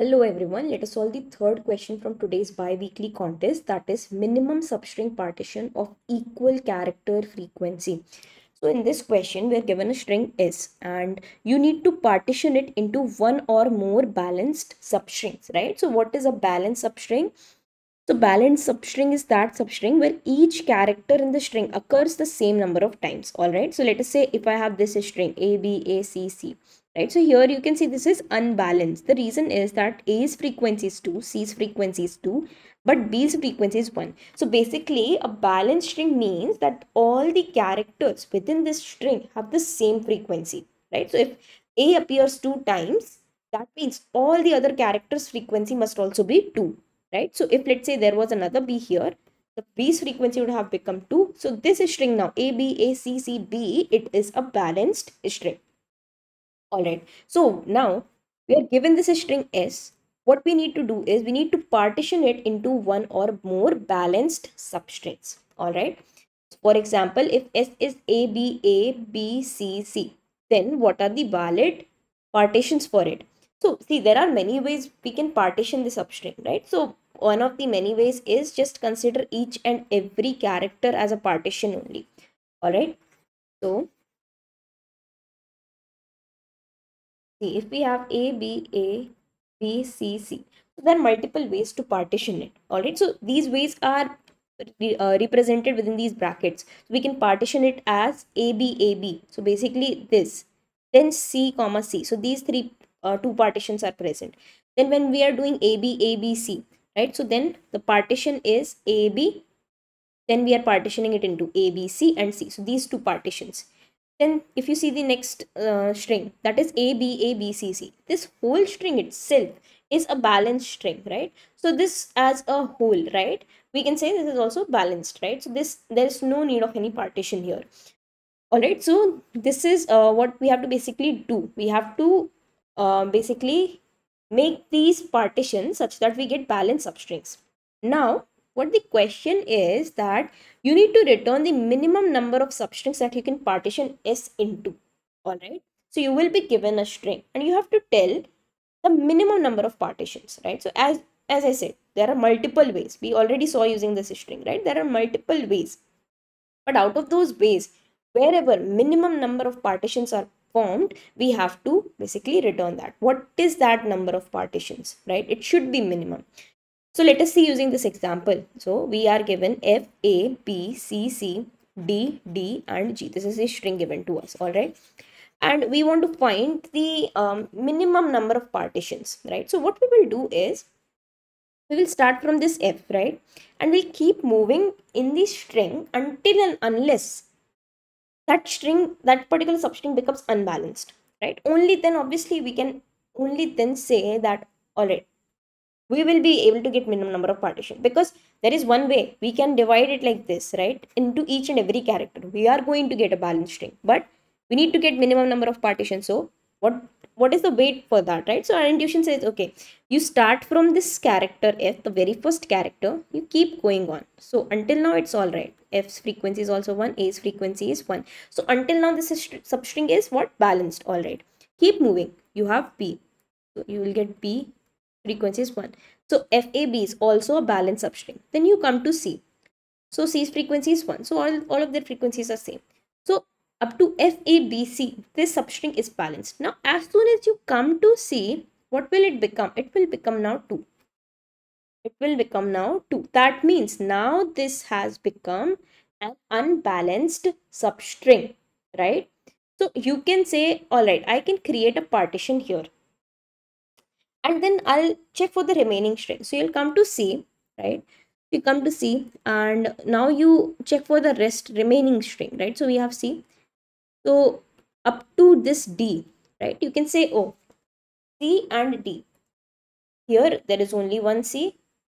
Hello everyone, let us solve the third question from today's bi-weekly contest that is minimum substring partition of equal character frequency. So in this question, we are given a string S and you need to partition it into one or more balanced substrings, right? So what is a balanced substring? So balanced substring is that substring where each character in the string occurs the same number of times, all right? So let us say if I have this string A, B, A, C, C right? So here you can see this is unbalanced. The reason is that A's frequency is 2, C's frequency is 2, but B's frequency is 1. So basically a balanced string means that all the characters within this string have the same frequency, right? So if A appears two times, that means all the other characters frequency must also be 2, right? So if let's say there was another B here, the B's frequency would have become 2. So this is string now, A, B, A, C, C, B, it is a balanced string. All right. So now we are given this string S. What we need to do is we need to partition it into one or more balanced substrings. All right. For example, if S is A, B, A, B, C, C, then what are the valid partitions for it? So see, there are many ways we can partition the substring, right? So one of the many ways is just consider each and every character as a partition only. All right. So See, if we have A, B, A, B, C, C, so there are multiple ways to partition it. All right. So these ways are uh, represented within these brackets. we can partition it as A, B, A, B. So basically this, then C, comma C. So these three, uh, two partitions are present. Then when we are doing A, B, A, B, C, right? So then the partition is A, B, then we are partitioning it into A, B, C and C. So these two partitions. Then if you see the next uh, string that is A, B, A, B, C, C. This whole string itself is a balanced string, right? So this as a whole, right? We can say this is also balanced, right? So this there is no need of any partition here. All right. So this is uh, what we have to basically do. We have to uh, basically make these partitions such that we get balanced substrings. Now what the question is that you need to return the minimum number of substrings that you can partition S into. Alright. So you will be given a string and you have to tell the minimum number of partitions, right? So as, as I said, there are multiple ways. We already saw using this string, right? There are multiple ways. But out of those ways, wherever minimum number of partitions are formed, we have to basically return that. What is that number of partitions, right? It should be minimum. So let us see using this example. So we are given F, A, B, C, C, D, D and G. This is a string given to us, all right? And we want to find the um, minimum number of partitions, right? So what we will do is, we will start from this F, right? And we'll keep moving in the string until and unless that string, that particular substring becomes unbalanced, right? Only then, obviously, we can only then say that, all right, we will be able to get minimum number of partition because there is one way we can divide it like this right into each and every character we are going to get a balanced string but we need to get minimum number of partitions so what what is the weight for that right so our intuition says okay you start from this character f the very first character you keep going on so until now it's all right f's frequency is also 1 a's frequency is 1 so until now this substring is what balanced all right keep moving you have p so you will get p frequency is 1. So FAB is also a balanced substring. Then you come to C. So C's frequency is 1. So all, all of their frequencies are same. So up to FABC, this substring is balanced. Now as soon as you come to C, what will it become? It will become now 2. It will become now 2. That means now this has become an unbalanced substring, right? So you can say, all right, I can create a partition here and then I'll check for the remaining string. So you'll come to C, right? You come to C and now you check for the rest remaining string, right? So we have C. So up to this D, right? You can say, oh, C and D. Here there is only one C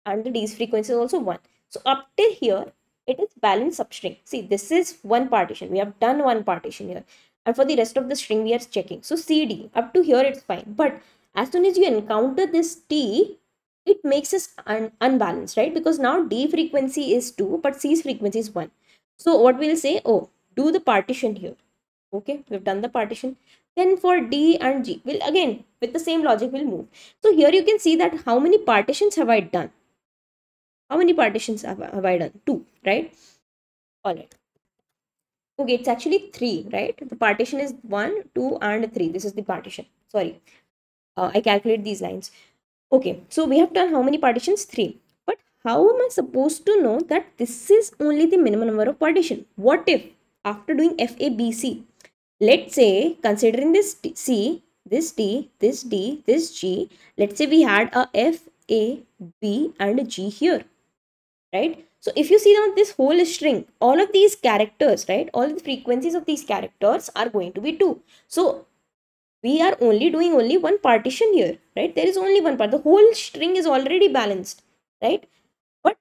and the D's frequency is also one. So up till here, it is balanced substring. See, this is one partition. We have done one partition here. And for the rest of the string, we are checking. So CD, up to here, it's fine. But as soon as you encounter this t it makes us un unbalanced right because now d frequency is 2 but c's frequency is 1 so what we'll say oh do the partition here okay we've done the partition then for d and g we'll again with the same logic we'll move so here you can see that how many partitions have i done how many partitions have, have i done two right all right okay it's actually three right the partition is one two and three this is the partition sorry uh, I calculate these lines. Okay, so we have done how many partitions? Three. But how am I supposed to know that this is only the minimum number of partition? What if after doing FABC, let's say considering this D, C, this D, this D, this G, let's say we had a F, A, B and a G here, right? So if you see now this whole string, all of these characters, right, all the frequencies of these characters are going to be 2. So we are only doing only one partition here right there is only one part the whole string is already balanced right but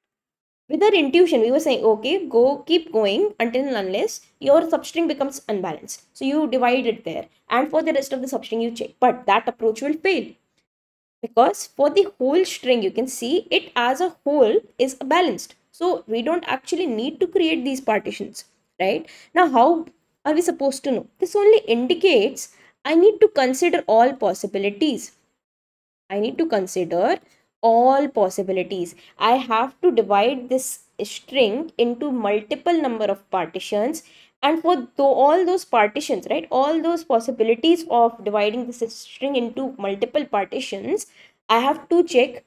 with our intuition we were saying okay go keep going until and unless your substring becomes unbalanced so you divide it there and for the rest of the substring you check but that approach will fail because for the whole string you can see it as a whole is balanced so we don't actually need to create these partitions right now how are we supposed to know this only indicates I need to consider all possibilities. I need to consider all possibilities. I have to divide this string into multiple number of partitions and for th all those partitions, right, all those possibilities of dividing this string into multiple partitions, I have to check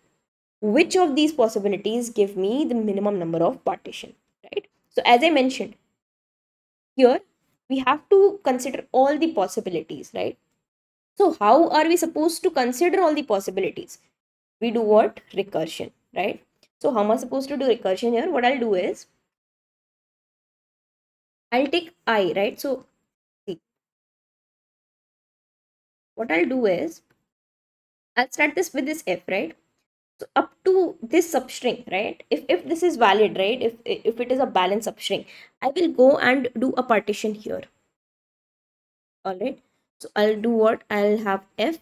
which of these possibilities give me the minimum number of partition, right? So as I mentioned, here we have to consider all the possibilities right so how are we supposed to consider all the possibilities we do what recursion right so how am i supposed to do recursion here what i'll do is i'll take i right so see what i'll do is i'll start this with this f right so up to this substring right if, if this is valid right if if it is a balanced substring i will go and do a partition here all right so i'll do what i'll have f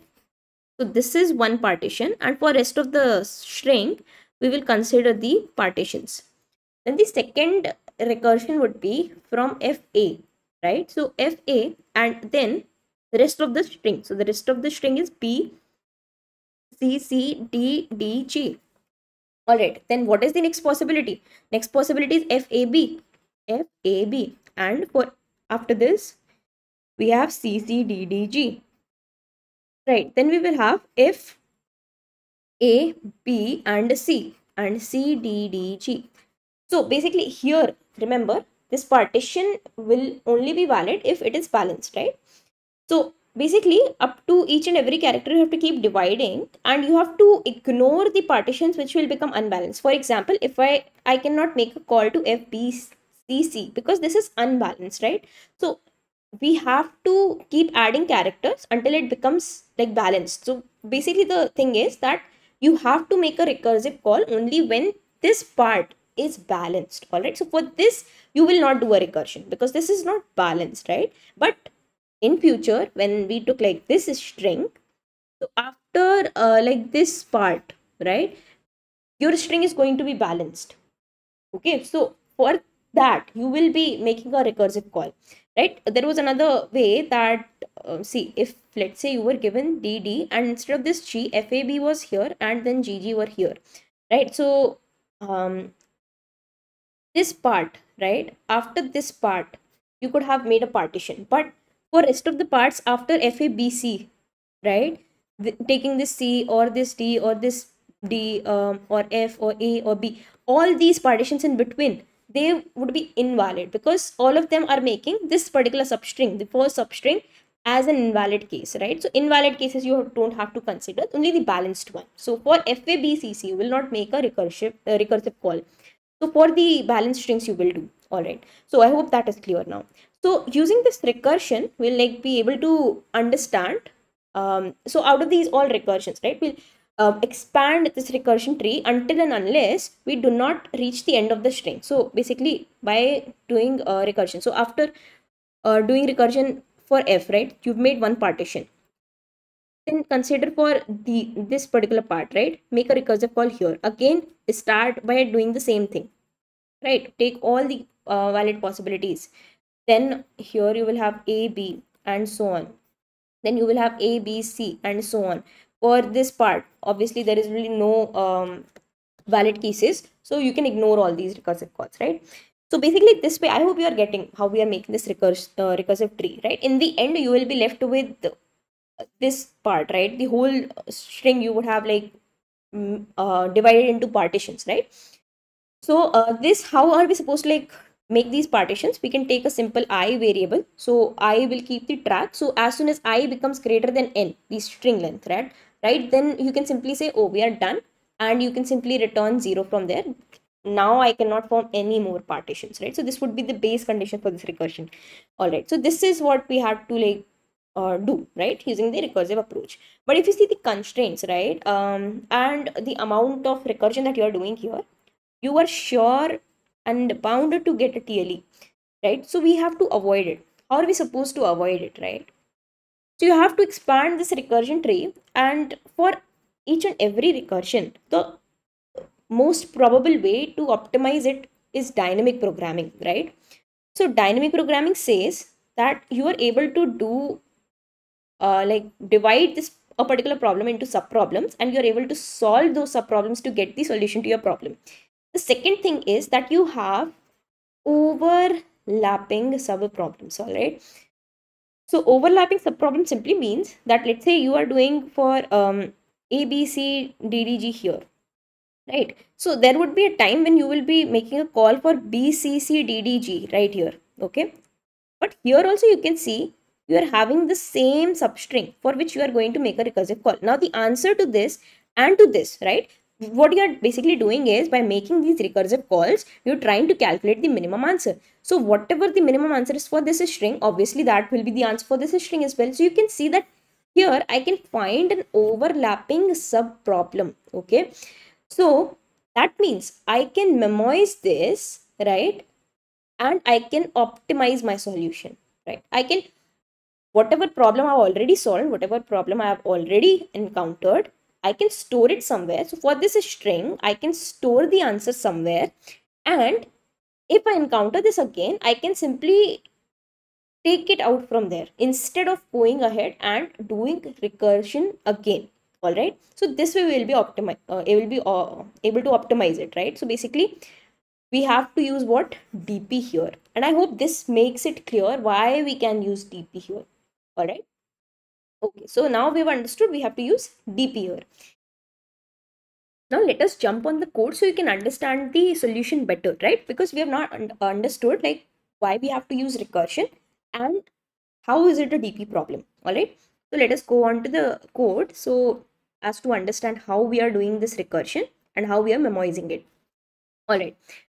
so this is one partition and for rest of the string we will consider the partitions then the second recursion would be from fa right so fa and then the rest of the string so the rest of the string is p C, C, D, D, G. Alright, then what is the next possibility? Next possibility is F, A, B. F, A, B. And for after this, we have C, C, D, D, G. Right, then we will have F, A, B and C and C, D, D, G. So basically here, remember, this partition will only be valid if it is balanced, right? So basically up to each and every character you have to keep dividing and you have to ignore the partitions which will become unbalanced for example if i i cannot make a call to fbcc because this is unbalanced right so we have to keep adding characters until it becomes like balanced so basically the thing is that you have to make a recursive call only when this part is balanced all right so for this you will not do a recursion because this is not balanced right but in future when we took like this string so after uh, like this part right your string is going to be balanced okay so for that you will be making a recursive call right there was another way that uh, see if let's say you were given dd and instead of this g fab was here and then gg were here right so um this part right after this part you could have made a partition but for rest of the parts after FABC, right? The, taking this C or this D or this D um, or F or A or B, all these partitions in between, they would be invalid because all of them are making this particular substring, the first substring as an invalid case, right? So invalid cases you don't have to consider, only the balanced one. So for FABCC, you will not make a recursive, a recursive call. So for the balanced strings, you will do. All right. So I hope that is clear now. So using this recursion, we'll like be able to understand. Um, so out of these all recursions, right, we'll uh, expand this recursion tree until and unless we do not reach the end of the string. So basically by doing a recursion. So after uh, doing recursion for f, right, you've made one partition. Then consider for the this particular part, right, make a recursive call here. Again, start by doing the same thing, right, take all the uh, valid possibilities then here you will have a b and so on then you will have a b c and so on for this part obviously there is really no um, valid cases so you can ignore all these recursive calls right so basically this way i hope you are getting how we are making this recursive, uh, recursive tree right in the end you will be left with this part right the whole string you would have like mm, uh, divided into partitions right so uh, this how are we supposed to like make these partitions, we can take a simple i variable. So i will keep the track. So as soon as i becomes greater than n, the string length, right? right? Then you can simply say, oh, we are done. And you can simply return 0 from there. Now I cannot form any more partitions, right? So this would be the base condition for this recursion. All right. So this is what we have to like uh, do right using the recursive approach but if you see the constraints right um, and the amount of recursion that you are doing here you are sure and bound to get a TLE, right? So we have to avoid it. How are we supposed to avoid it, right? So you have to expand this recursion tree and for each and every recursion, the most probable way to optimize it is dynamic programming, right? So dynamic programming says that you are able to do uh, like divide this a particular problem into sub problems and you are able to solve those sub problems to get the solution to your problem the second thing is that you have overlapping subproblems, all right? So overlapping subproblems simply means that let's say you are doing for um, A, B, C, D, D, G here, right? So there would be a time when you will be making a call for B, C, C, D, D, G right here, okay? But here also you can see you are having the same substring for which you are going to make a recursive call. Now the answer to this and to this, right? what you're basically doing is by making these recursive calls, you're trying to calculate the minimum answer. So whatever the minimum answer is for this string, obviously that will be the answer for this string as well. So you can see that here I can find an overlapping sub problem. Okay. So that means I can memoize this, right? And I can optimize my solution, right? I can, whatever problem I've already solved, whatever problem I have already encountered, I can store it somewhere. So for this string, I can store the answer somewhere. And if I encounter this again, I can simply take it out from there instead of going ahead and doing recursion again. All right. So this way we will be optimize. Uh, it will be uh, able to optimize it. Right. So basically, we have to use what dp here and i hope this makes it clear why we can use dp here all right Okay, so now we've understood we have to use DP here. Now let us jump on the code so you can understand the solution better, right? Because we have not un understood like why we have to use recursion and how is it a DP problem, all right? So let us go on to the code so as to understand how we are doing this recursion and how we are memoizing it. All right.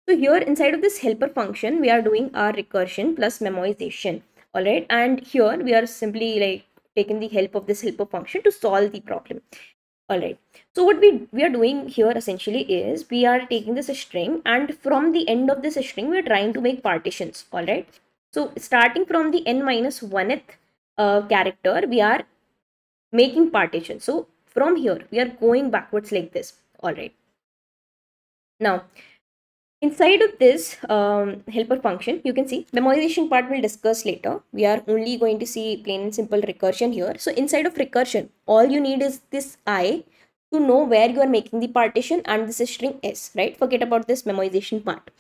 So here inside of this helper function, we are doing our recursion plus memoization. All right. And here we are simply like taken the help of this helper function to solve the problem all right so what we we are doing here essentially is we are taking this string and from the end of this string we are trying to make partitions all right so starting from the n minus 1th uh, character we are making partitions so from here we are going backwards like this all right now Inside of this um, helper function, you can see memorization part we'll discuss later. We are only going to see plain and simple recursion here. So inside of recursion, all you need is this i to know where you are making the partition and this is string s, right? Forget about this memorization part.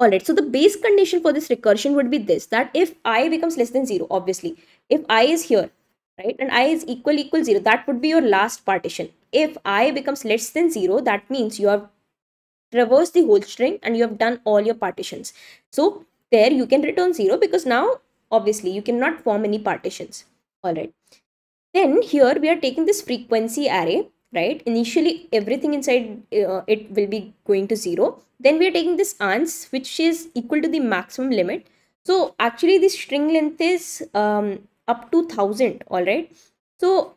Alright, so the base condition for this recursion would be this, that if i becomes less than 0, obviously. If i is here, right, and i is equal equal 0, that would be your last partition. If i becomes less than 0, that means you have reverse the whole string and you have done all your partitions. So there you can return 0 because now obviously you cannot form any partitions. Alright. Then here we are taking this frequency array, right? Initially everything inside uh, it will be going to 0. Then we are taking this ans which is equal to the maximum limit. So actually this string length is um, up to 1000, alright? So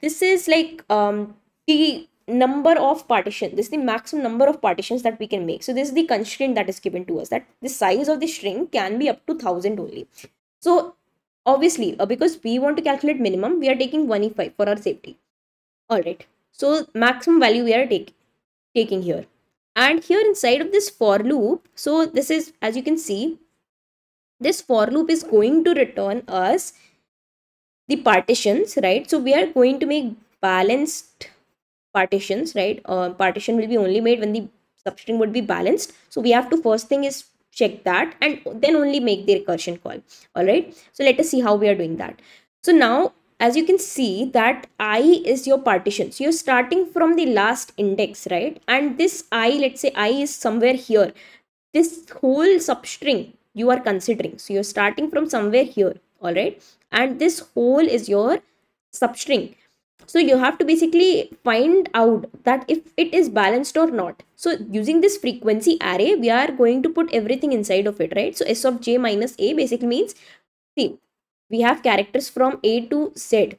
this is like um, the number of partition this is the maximum number of partitions that we can make so this is the constraint that is given to us that the size of the string can be up to 1000 only so obviously uh, because we want to calculate minimum we are taking 1e5 for our safety all right so maximum value we are taking taking here and here inside of this for loop so this is as you can see this for loop is going to return us the partitions right so we are going to make balanced partitions, right? Uh, partition will be only made when the substring would be balanced. So we have to first thing is check that and then only make the recursion call. All right. So let us see how we are doing that. So now as you can see that i is your partition so you're starting from the last index right and this i let's say i is somewhere here this whole substring you are considering so you're starting from somewhere here all right and this whole is your substring so you have to basically find out that if it is balanced or not so using this frequency array we are going to put everything inside of it right so s of j minus a basically means see we have characters from a to z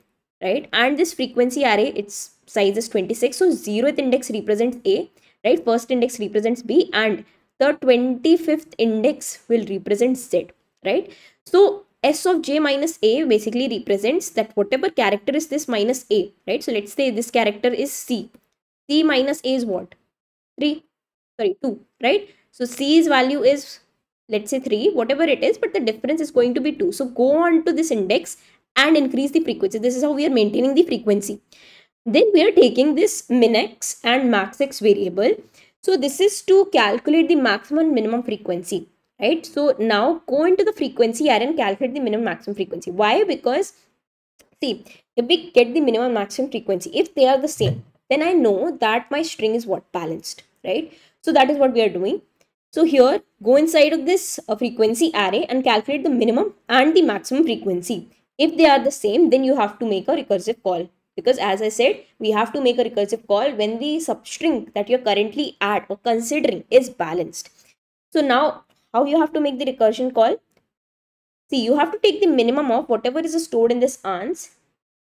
right and this frequency array its size is 26 so 0th index represents a right first index represents b and the 25th index will represent z right so S of j minus a basically represents that whatever character is this minus a, right? So let's say this character is c. c minus a is what? 3, sorry 2, right? So c's value is let's say 3, whatever it is, but the difference is going to be 2. So go on to this index and increase the frequency. This is how we are maintaining the frequency. Then we are taking this minx and maxx variable. So this is to calculate the maximum minimum frequency right so now go into the frequency array and calculate the minimum maximum frequency why because see if we get the minimum maximum frequency if they are the same then i know that my string is what balanced right so that is what we are doing so here go inside of this uh, frequency array and calculate the minimum and the maximum frequency if they are the same then you have to make a recursive call because as i said we have to make a recursive call when the substring that you're currently at or considering is balanced so now how you have to make the recursion call? See, you have to take the minimum of whatever is stored in this ans,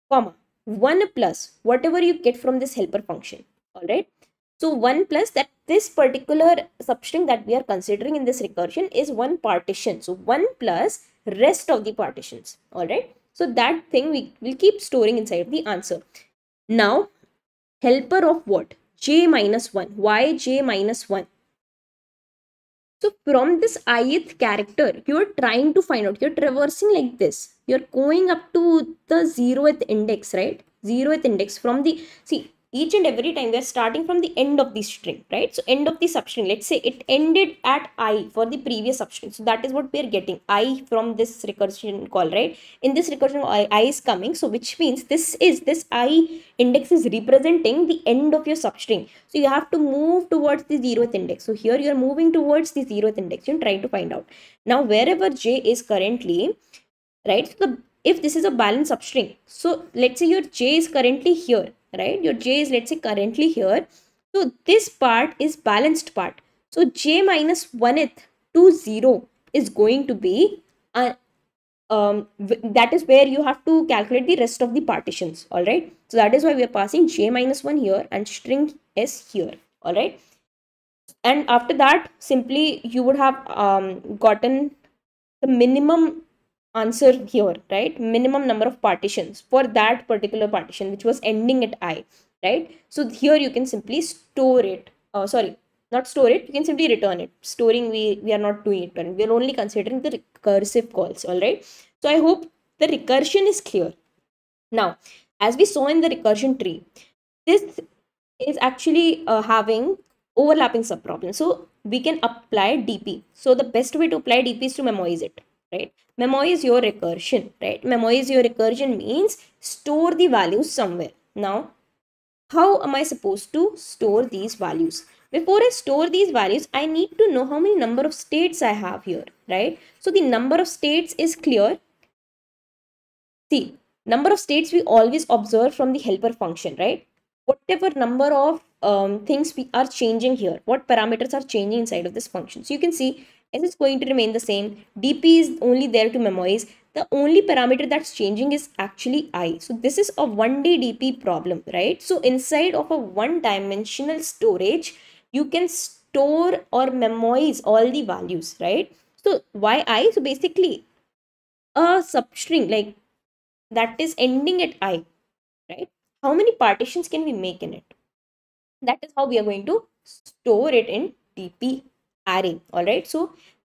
comma, 1 plus whatever you get from this helper function. Alright. So 1 plus that this particular substring that we are considering in this recursion is one partition. So 1 plus rest of the partitions. Alright. So that thing we will keep storing inside the answer. Now helper of what? j minus 1. Why j minus 1? So from this ith character, you're trying to find out, you're traversing like this. You're going up to the zeroth index, right? Zeroth index from the, see, each and every time we are starting from the end of the string right so end of the substring let's say it ended at i for the previous substring so that is what we are getting i from this recursion call right in this recursion I, I is coming so which means this is this i index is representing the end of your substring so you have to move towards the zeroth index so here you are moving towards the zeroth index you're trying to find out now wherever j is currently right so the if this is a balanced substring so let's say your j is currently here right? Your j is let's say currently here. So this part is balanced part. So j minus 1th to 0 is going to be, uh, um, that is where you have to calculate the rest of the partitions, all right? So that is why we are passing j minus 1 here and string s here, all right? And after that, simply you would have um, gotten the minimum answer here right minimum number of partitions for that particular partition which was ending at i right so here you can simply store it uh, sorry not store it you can simply return it storing we we are not doing it we are only considering the recursive calls all right so i hope the recursion is clear now as we saw in the recursion tree this is actually uh, having overlapping subproblems so we can apply dp so the best way to apply dp is to memoize it right? Memoy is your recursion, right? Memoy is your recursion means store the values somewhere. Now, how am I supposed to store these values? Before I store these values, I need to know how many number of states I have here, right? So the number of states is clear. See, number of states we always observe from the helper function, right? Whatever number of um, things we are changing here, what parameters are changing inside of this function. So you can see s is going to remain the same dp is only there to memorize the only parameter that's changing is actually i so this is a one D dp problem right so inside of a one dimensional storage you can store or memorize all the values right so why i so basically a substring like that is ending at i right how many partitions can we make in it that is how we are going to store it in DP array all right so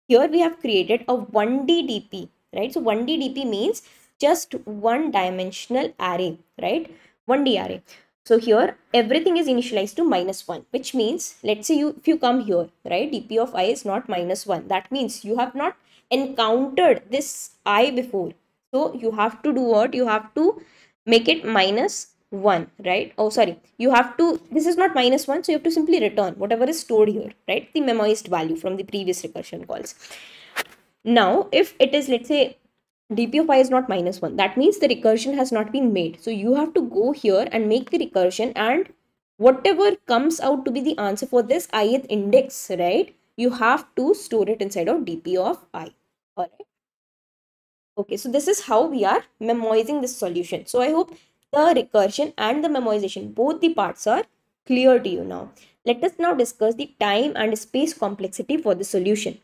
here we have created a 1d dp right so 1d dp means just one dimensional array right 1d array so here everything is initialized to minus 1 which means let's say you if you come here right dp of i is not minus 1 that means you have not encountered this i before so you have to do what you have to make it minus 1 right oh sorry you have to this is not minus 1 so you have to simply return whatever is stored here right the memoized value from the previous recursion calls now if it is let's say dp of i is not minus 1 that means the recursion has not been made so you have to go here and make the recursion and whatever comes out to be the answer for this ith index right you have to store it inside of dp of i all right okay so this is how we are memoizing this solution so i hope the recursion and the memoization both the parts are clear to you now let us now discuss the time and space complexity for the solution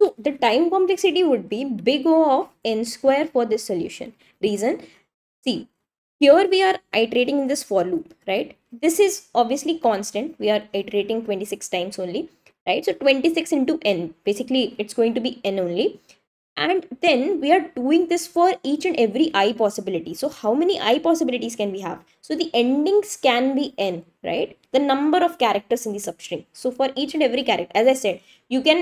so the time complexity would be big o of n square for this solution reason see here we are iterating in this for loop right this is obviously constant we are iterating 26 times only right so 26 into n basically it's going to be n only and then we are doing this for each and every i possibility so how many i possibilities can we have so the endings can be n right the number of characters in the substring so for each and every character as i said you can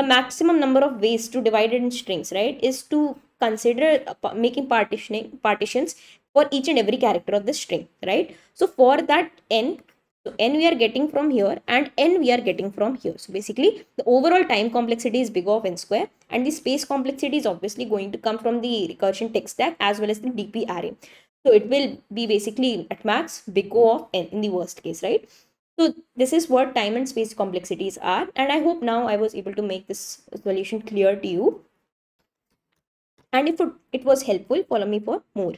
the maximum number of ways to divide it in strings right is to consider uh, making partitioning partitions for each and every character of the string right so for that n so n we are getting from here and n we are getting from here. So basically the overall time complexity is big of n square and the space complexity is obviously going to come from the recursion tech stack as well as the DP array. So it will be basically at max big O of n in the worst case, right? So this is what time and space complexities are and I hope now I was able to make this solution clear to you. And if it was helpful, follow me for more.